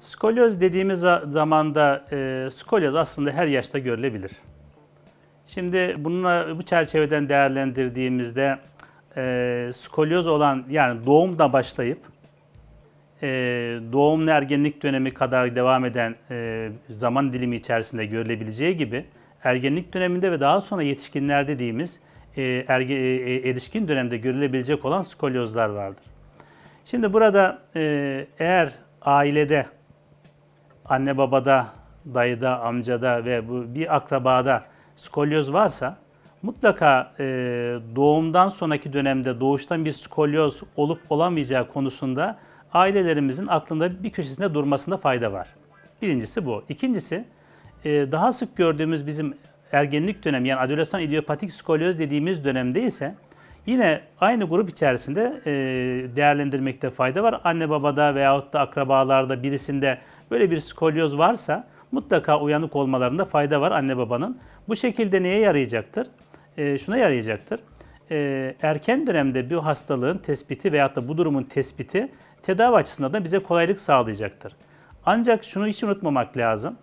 Skolyoz dediğimiz zamanda da e, skolyoz aslında her yaşta görülebilir. Şimdi bununla bu çerçeveden değerlendirdiğimizde e, skolyoz olan yani doğumda başlayıp e, doğum ergenlik dönemi kadar devam eden e, zaman dilimi içerisinde görülebileceği gibi ergenlik döneminde ve daha sonra yetişkinler dediğimiz e, erge, e, e, erişkin dönemde görülebilecek olan skolyozlar vardır. Şimdi burada e, eğer ailede anne babada, dayıda, amcada ve bu bir akrabada skolyoz varsa mutlaka e, doğumdan sonraki dönemde doğuştan bir skolyoz olup olamayacağı konusunda ailelerimizin aklında bir köşesinde durmasında fayda var. Birincisi bu. İkincisi e, daha sık gördüğümüz bizim ergenlik dönem yani adolesan idiopatik skolyoz dediğimiz dönemde ise Yine aynı grup içerisinde e, değerlendirmekte fayda var. Anne babada veyahut da akrabalarda birisinde böyle bir skolyoz varsa mutlaka uyanık olmalarında fayda var anne babanın. Bu şekilde neye yarayacaktır? E, şuna yarayacaktır. E, erken dönemde bir hastalığın tespiti veyahut da bu durumun tespiti tedavi açısından da bize kolaylık sağlayacaktır. Ancak şunu hiç unutmamak lazım.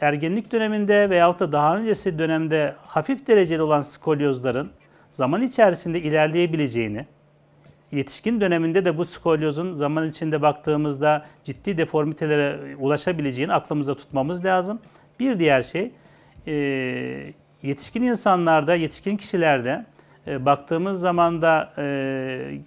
ergenlik döneminde veyahut da daha öncesi dönemde hafif dereceli olan skolyozların zaman içerisinde ilerleyebileceğini, yetişkin döneminde de bu skolyozun zaman içinde baktığımızda ciddi deformitelere ulaşabileceğini aklımızda tutmamız lazım. Bir diğer şey, e, yetişkin insanlarda, yetişkin kişilerde e, baktığımız zaman da e,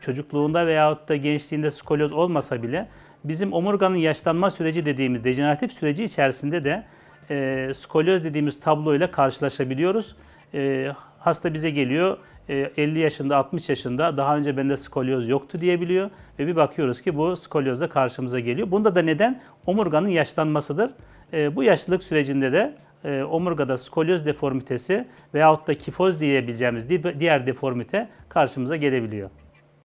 çocukluğunda veyahut da gençliğinde skolyoz olmasa bile bizim omurganın yaşlanma süreci dediğimiz dejeneratif süreci içerisinde de e, skolyoz dediğimiz tabloyla karşılaşabiliyoruz e, hasta bize geliyor. 50 e, yaşında 60 yaşında daha önce bende skolyoz yoktu diyebiliyor ve bir bakıyoruz ki bu skolyoz da karşımıza geliyor. Bunda da neden omurganın yaşlanmasıdır. E, bu yaşlılık sürecinde de e, omurgada skolyoz deformitesi veyahut da kifoz diyebileceğimiz diğer deformite karşımıza gelebiliyor.